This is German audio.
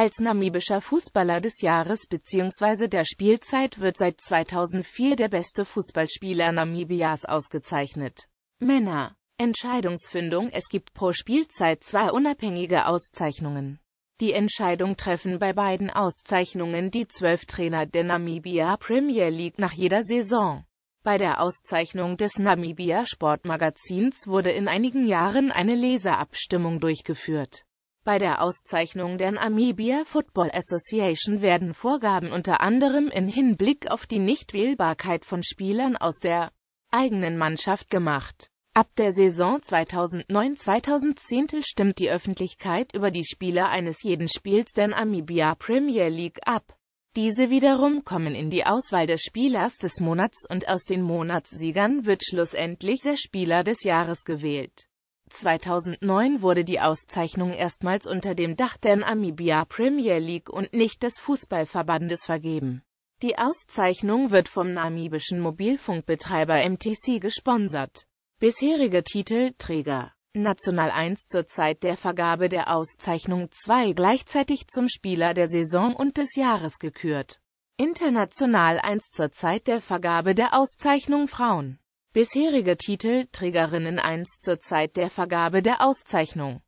Als namibischer Fußballer des Jahres bzw. der Spielzeit wird seit 2004 der beste Fußballspieler Namibias ausgezeichnet. Männer. Entscheidungsfindung Es gibt pro Spielzeit zwei unabhängige Auszeichnungen. Die Entscheidung treffen bei beiden Auszeichnungen die zwölf Trainer der Namibia Premier League nach jeder Saison. Bei der Auszeichnung des Namibia Sportmagazins wurde in einigen Jahren eine Leserabstimmung durchgeführt. Bei der Auszeichnung der Namibia Football Association werden Vorgaben unter anderem in Hinblick auf die Nichtwählbarkeit von Spielern aus der eigenen Mannschaft gemacht. Ab der Saison 2009-2010 stimmt die Öffentlichkeit über die Spieler eines jeden Spiels der Namibia Premier League ab. Diese wiederum kommen in die Auswahl des Spielers des Monats und aus den Monatssiegern wird schlussendlich der Spieler des Jahres gewählt. 2009 wurde die Auszeichnung erstmals unter dem Dach der Namibia Premier League und nicht des Fußballverbandes vergeben. Die Auszeichnung wird vom namibischen Mobilfunkbetreiber MTC gesponsert. Bisherige Titel, Träger, National 1 zur Zeit der Vergabe der Auszeichnung 2 gleichzeitig zum Spieler der Saison und des Jahres gekürt. International 1 zur Zeit der Vergabe der Auszeichnung Frauen bisherige Titelträgerinnen 1 zur Zeit der Vergabe der Auszeichnung.